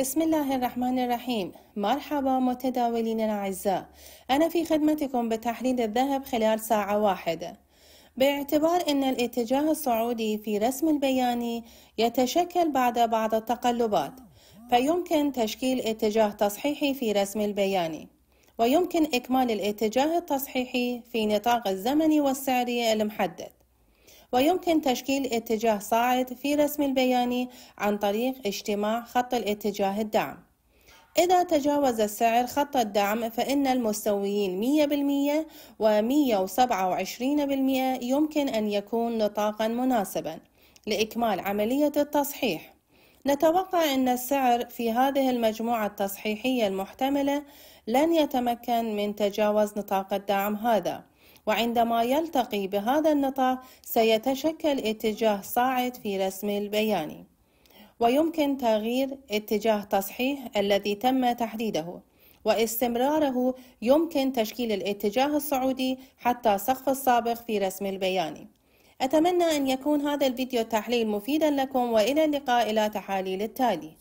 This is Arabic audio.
بسم الله الرحمن الرحيم مرحبا متداولين الأعزاء أنا في خدمتكم بتحليل الذهب خلال ساعة واحدة باعتبار أن الاتجاه الصعودي في رسم البياني يتشكل بعد بعض التقلبات فيمكن تشكيل اتجاه تصحيحي في رسم البياني ويمكن إكمال الاتجاه التصحيحي في نطاق الزمني والسعري المحدد ويمكن تشكيل اتجاه صاعد في رسم البياني عن طريق اجتماع خط الاتجاه الدعم إذا تجاوز السعر خط الدعم فإن المستويين 100% و 127% يمكن أن يكون نطاقا مناسبا لإكمال عملية التصحيح نتوقع أن السعر في هذه المجموعة التصحيحية المحتملة لن يتمكن من تجاوز نطاق الدعم هذا وعندما يلتقي بهذا النطاق سيتشكل اتجاه صاعد في رسم البيان ويمكن تغيير اتجاه تصحيح الذي تم تحديده واستمراره يمكن تشكيل الاتجاه الصعودي حتى سقف السابق في رسم البيان أتمنى أن يكون هذا الفيديو التحليل مفيدا لكم وإلى اللقاء إلى تحاليل التالي